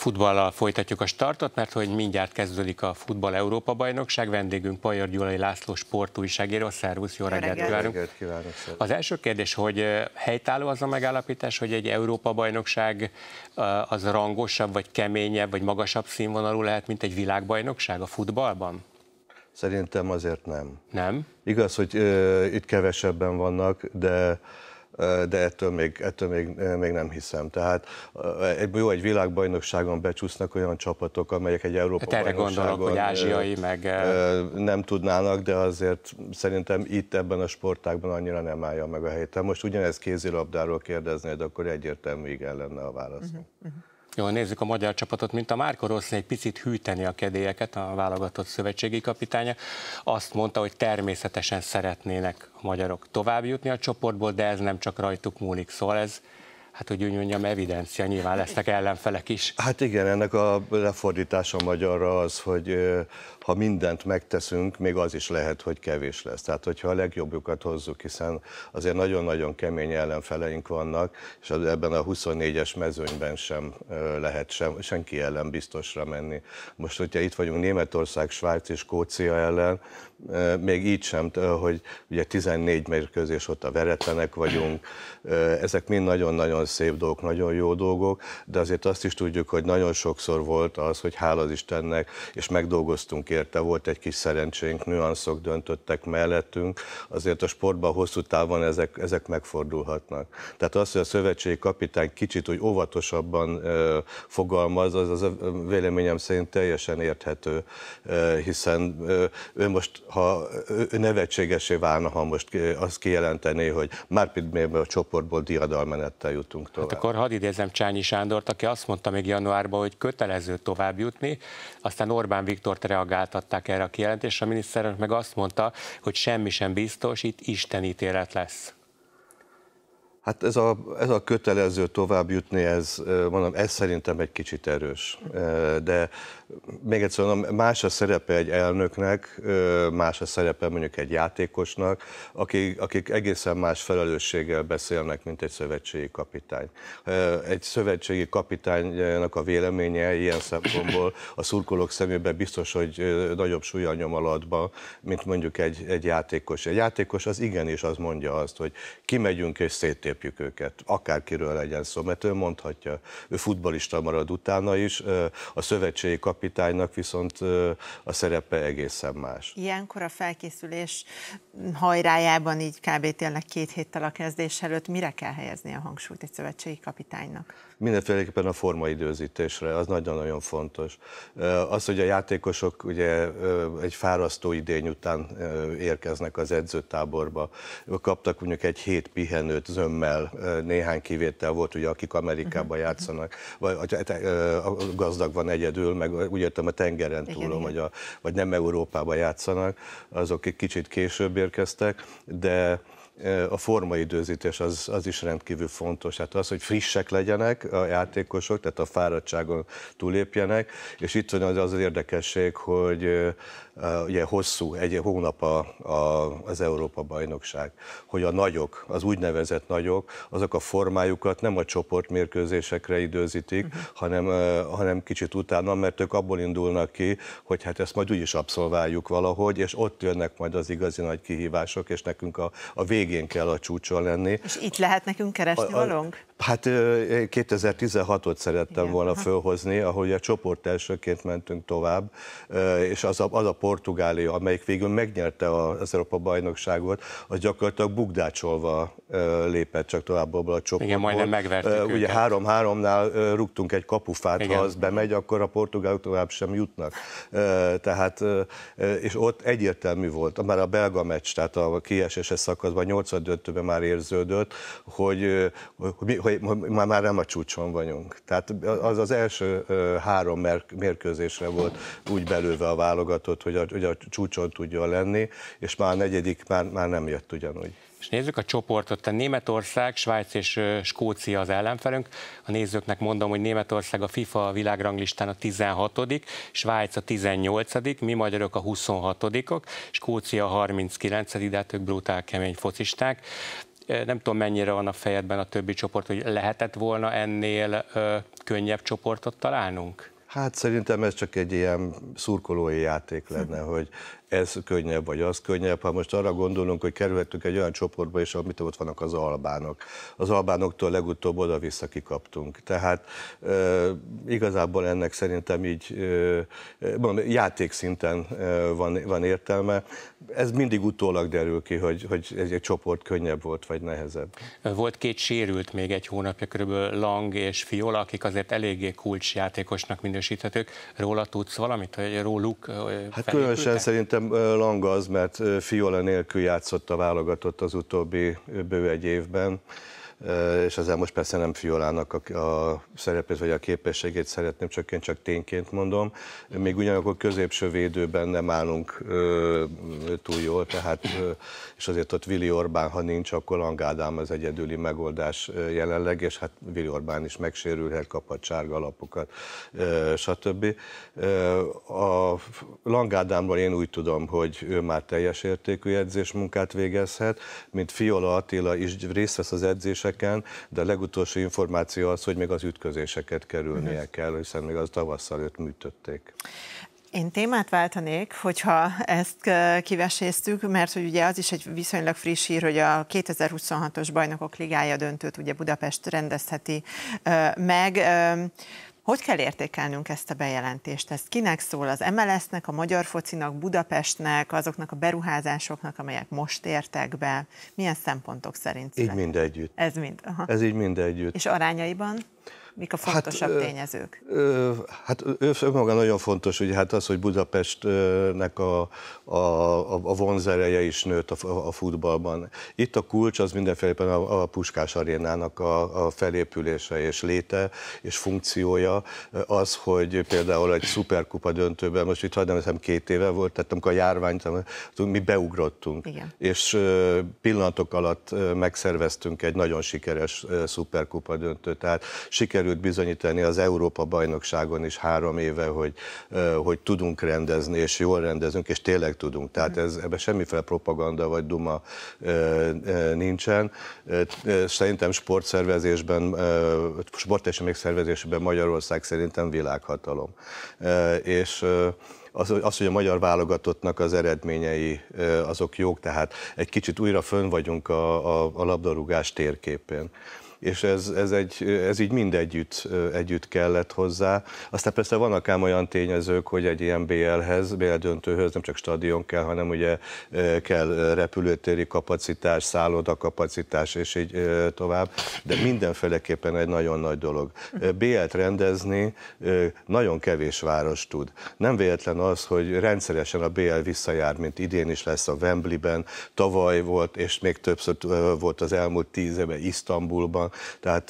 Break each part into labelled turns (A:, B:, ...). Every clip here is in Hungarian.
A: futballal folytatjuk a startot, mert hogy mindjárt kezdődik a futball Európa bajnokság. Vendégünk Pajor Gyulai László sportújságíró. Szervusz, jó, jó reggelt, reggelt kívánunk. Reggelt
B: kívánok, az
A: első kérdés, hogy helytálló az a megállapítás, hogy egy Európa bajnokság az rangosabb, vagy keményebb, vagy magasabb színvonalú lehet, mint egy világbajnokság a futballban?
B: Szerintem azért nem. Nem? Igaz, hogy ö, itt kevesebben vannak, de de ettől még, ettől még, még nem hiszem. Tehát egy, jó, egy világbajnokságon becsúsznak olyan csapatok, amelyek egy Európa hát erre gondolok, hogy ázsiai, meg... nem tudnának, de azért szerintem itt ebben a sportágban annyira nem állja meg a helyet. most ugyanez kézilabdáról kérdeznéd, akkor egyértelmű igen lenne a válasz. Uh-huh, uh-huh.
A: Jó, nézzük a magyar csapatot, mint a Márko Rossz egy picit hűteni a kedélyeket, a válogatott szövetségi kapitánya. Azt mondta, hogy természetesen szeretnének a magyarok tovább jutni a csoportból, de ez nem csak rajtuk múlik, szóval ez hát hogy úgy mondjam, evidencia, nyilván lesznek ellenfelek is. Hát
B: igen, ennek a lefordítása magyarra az, hogy, ha mindent megteszünk, még az is lehet, hogy kevés lesz. Tehát, hogyha a legjobbjukat hozzuk, hiszen azért nagyon-nagyon kemény ellenfeleink vannak, és ebben a 24-es mezőnyben sem lehet sem, senki ellen biztosra menni. Most, hogyha itt vagyunk Németország, Svájc és Skócia ellen, még így sem, hogy ugye 14 mérkőzés ott a veretlenek vagyunk, ezek mind nagyon-nagyon szép dolgok, nagyon jó dolgok, de azért azt is tudjuk, hogy nagyon sokszor volt az, hogy hála az Istennek, és megdolgoztunk érte, volt egy kis szerencsénk, nüanszok döntöttek mellettünk, azért a sportban hosszú távon ezek, ezek megfordulhatnak. Tehát az, hogy a szövetségi kapitány kicsit úgy óvatosabban ö, fogalmaz, az, az a véleményem szerint teljesen érthető, ö, hiszen ö, ő most, ha ő nevetségesé válna, ha most azt kijelentené, hogy már a csoportból diadalmenettel jutunk tovább. Hát
A: akkor hadd idézem Csányi Sándort, aki azt mondta még januárban, hogy kötelező tovább jutni, aztán Orbán Viktor reagál reagáltatták erre a kijelentésre, a miniszterelnök meg azt mondta, hogy semmi sem biztos, itt Isten ítélet lesz.
B: Hát ez a, ez a kötelező továbbjutni, ez, mondom, ez szerintem egy kicsit erős. De még egyszer mondom, más a szerepe egy elnöknek, más a szerepe mondjuk egy játékosnak, akik, akik egészen más felelősséggel beszélnek, mint egy szövetségi kapitány. Egy szövetségi kapitánynak a véleménye ilyen szempontból a szurkolók szemében biztos, hogy nagyobb súlya nyom alatba, mint mondjuk egy, egy játékos. Egy játékos az igenis az mondja azt, hogy kimegyünk és szétérünk elképjük őket. Akárkiről legyen szó, mert ő mondhatja, ő futbalista marad utána is, a szövetségi kapitánynak viszont a szerepe egészen
C: más. Ilyenkor a felkészülés hajrájában így kb. tényleg két héttel a kezdés előtt mire kell helyezni a hangsúlyt egy szövetségi kapitánynak?
B: Mindenféleképpen a formaidőzítésre, az nagyon-nagyon fontos. Az, hogy a játékosok ugye egy fárasztó idény után érkeznek az edzőtáborba, kaptak mondjuk egy hét pihenőt zömmel, örömmel, néhány kivétel volt, ugye, akik Amerikában mhm. játszanak, vagy hát, a gazdag van egyedül, meg úgy értem a tengeren túl, vagy, vagy nem Európában játszanak, azok egy kicsit később érkeztek, de a formaidőzítés az, az is rendkívül fontos. hát az, hogy frissek legyenek a játékosok, tehát a fáradtságon túlépjenek, és itt van az az érdekesség, hogy ugye hosszú, egy hónap a, a, az Európa-bajnokság, hogy a nagyok, az úgynevezett nagyok, azok a formájukat nem a csoportmérkőzésekre időzítik, uh-huh. hanem, uh, hanem kicsit utána, mert ők abból indulnak ki, hogy hát ezt majd úgyis abszolváljuk valahogy, és ott jönnek majd az igazi nagy kihívások, és nekünk a, a vég végén kell a csúcson lenni. És
C: itt lehet nekünk keresni valónk?
B: Hát 2016-ot szerettem Igen. volna fölhozni, ahogy a elsőként mentünk tovább, és az a, az a Portugália, amelyik végül megnyerte az Európa bajnokságot, az gyakorlatilag bugdácsolva lépett csak tovább abban a csoportból. Igen, majdnem megvertük Ugye három-háromnál rúgtunk egy kapufát, Igen. ha az bemegy, akkor a portugálok tovább sem jutnak. Tehát, és ott egyértelmű volt, már a belga meccs, tehát a kieséses szakaszban, 85-ben már érződött, hogy, hogy, hogy hogy már, már nem a csúcson vagyunk. Tehát az az első három mérkőzésre volt úgy belőve a válogatott, hogy a, hogy a csúcson tudjon lenni, és már a negyedik már, már nem jött ugyanúgy.
A: És nézzük a csoportot, A Németország, Svájc és Skócia az ellenfelünk. A nézőknek mondom, hogy Németország a FIFA világranglistán a 16 Svájc a 18 mi magyarok a 26 -ok, Skócia a 39 de hát ők brutál kemény focisták. Nem tudom, mennyire van a fejedben a többi csoport, hogy lehetett volna ennél könnyebb csoportot találnunk?
B: Hát szerintem ez csak egy ilyen szurkolói játék lenne, hm. hogy ez könnyebb, vagy az könnyebb. Ha most arra gondolunk, hogy kerülhetünk egy olyan csoportba és amit ott vannak az albánok. Az albánoktól legutóbb oda-vissza kikaptunk. Tehát e, igazából ennek szerintem így e, mondom, játékszinten e, van, van értelme. Ez mindig utólag derül ki, hogy, hogy egy, egy csoport könnyebb volt, vagy nehezebb.
A: Volt két sérült még egy hónapja, körülbelül Lang és Fiola, akik azért eléggé kulcsjátékosnak minősíthetők. Róla tudsz valamit, hogy róluk? Hát különösen
B: szerintem sem langaz, mert Fiola nélkül játszott a válogatott az utóbbi bő egy évben és ezzel most persze nem Fiolának a, a szerepét vagy a képességét szeretném, csak én csak tényként mondom. Még ugyanakkor középső védőben nem állunk ö, túl jól, tehát, ö, és azért ott Vili Orbán, ha nincs, akkor Langádám az egyedüli megoldás jelenleg, és hát Vili Orbán is megsérülhet, kaphat sárga lapokat, ö, stb. A Langádámról én úgy tudom, hogy ő már teljes értékű edzésmunkát végezhet, mint Fiola Attila is részt vesz az edzések, ütközéseken, de a legutolsó információ az, hogy még az ütközéseket kerülnie mhm. kell, hiszen még az tavasszal őt műtötték.
C: Én témát váltanék, hogyha ezt kiveséztük, mert hogy ugye az is egy viszonylag friss hír, hogy a 2026-os Bajnokok Ligája döntőt ugye Budapest rendezheti meg. Hogy kell értékelnünk ezt a bejelentést? Ezt kinek szól az MLS-nek, a magyar focinak, Budapestnek, azoknak a beruházásoknak, amelyek most értek be? Milyen szempontok szerint? Így mindegyütt. Ez mind. Aha. Ez
B: így mindegyütt. És
C: arányaiban? Mik a hát, fontosabb hát, tényezők?
B: Ö, hát ő maga nagyon fontos, ugye hát az, hogy Budapestnek a, a, a vonzereje is nőtt a, a futballban. Itt a kulcs az mindenféleképpen a, a Puskás arénának a, a felépülése és léte és funkciója. Az, hogy például egy szuperkupa döntőben, most itt hagynám, hiszem két éve volt, tehát amikor a járványt, mi beugrottunk. Igen. És pillanatok alatt megszerveztünk egy nagyon sikeres szuperkupa döntőt, tehát sikerült sikerült bizonyítani az Európa bajnokságon is három éve, hogy, hogy tudunk rendezni, és jól rendezünk, és tényleg tudunk. Tehát ez, ebbe semmiféle propaganda vagy duma nincsen. Szerintem sportszervezésben, sportesemék szervezésében Magyarország szerintem világhatalom. És az, az, hogy a magyar válogatottnak az eredményei azok jók, tehát egy kicsit újra fönn vagyunk a, a, a labdarúgás térképén és ez, ez, egy, ez így mind együtt, együtt kellett hozzá. Aztán persze vannak ám olyan tényezők, hogy egy ilyen BL-hez, BL döntőhöz nem csak stadion kell, hanem ugye kell repülőtéri kapacitás, szállodakapacitás, és így tovább, de mindenféleképpen egy nagyon nagy dolog. BL-t rendezni nagyon kevés város tud. Nem véletlen az, hogy rendszeresen a BL visszajár, mint idén is lesz a Wembley-ben, tavaly volt, és még többször volt az elmúlt tíz évben Isztambulban, vannak.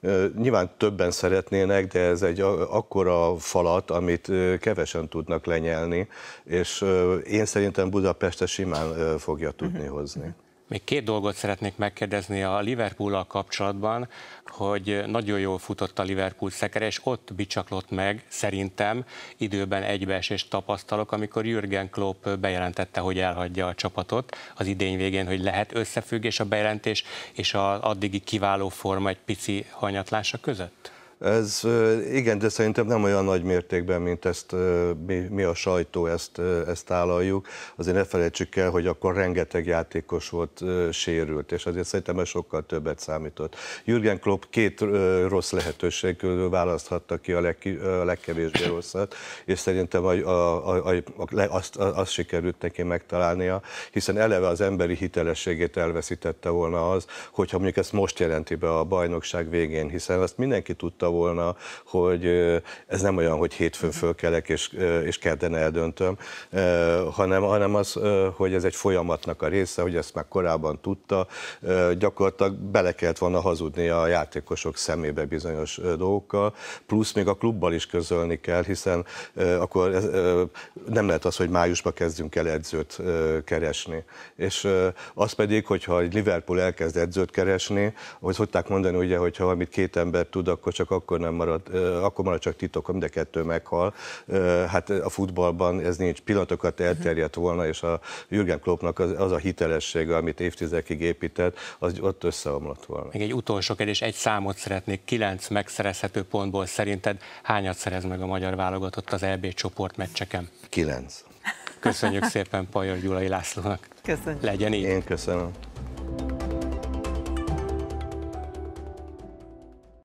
B: Tehát nyilván többen szeretnének, de ez egy akkora falat, amit kevesen tudnak lenyelni, és én szerintem Budapeste simán fogja tudni mhm. hozni.
A: Még két dolgot szeretnék megkérdezni a Liverpool-al kapcsolatban, hogy nagyon jól futott a Liverpool szekere, és ott bicsaklott meg szerintem időben egybeesést tapasztalok, amikor Jürgen Klopp bejelentette, hogy elhagyja a csapatot az idény végén, hogy lehet összefüggés a bejelentés és az addigi kiváló forma egy pici hanyatlása között? Ez igen, de
B: szerintem nem olyan nagy mértékben, mint ezt mi, mi a sajtó ezt, ezt állaljuk. Azért ne felejtsük el, hogy akkor rengeteg játékos volt sérült, és azért szerintem ez sokkal többet számított. Jürgen Klopp két rossz lehetőség közül választhatta ki a, leg, a legkevésbé rosszat, és szerintem a, a, a, a, azt, azt sikerült neki megtalálnia, hiszen eleve az emberi hitelességét elveszítette volna az, hogyha mondjuk ezt most jelenti be a bajnokság végén, hiszen azt mindenki tudta volna, hogy ez nem olyan, hogy hétfőn fölkelek és, és kedden eldöntöm, hanem, hanem az, hogy ez egy folyamatnak a része, hogy ezt már korábban tudta, gyakorlatilag bele kellett volna hazudni a játékosok szemébe bizonyos dolgokkal, plusz még a klubbal is közölni kell, hiszen akkor ez, nem lehet az, hogy májusba kezdjünk el edzőt keresni. És az pedig, hogyha egy Liverpool elkezd edzőt keresni, ahogy szokták mondani, ugye, hogyha valamit két ember tud, akkor csak a akkor, nem marad, akkor marad csak titok, mind a kettő meghal. Hát a futballban ez nincs. Pillanatokat elterjedt volna, és a Jürgen Kloppnak az, az a hitelessége, amit évtizedekig épített, az ott
A: összeomlott volna. Még egy utolsó kérdés, egy számot szeretnék, kilenc megszerezhető pontból szerinted hányat szerez meg a magyar válogatott az EB csoport meccseken? Kilenc. Köszönjük szépen Pajor Gyulai Lászlónak. Köszönjük. Legyen így. Én köszönöm.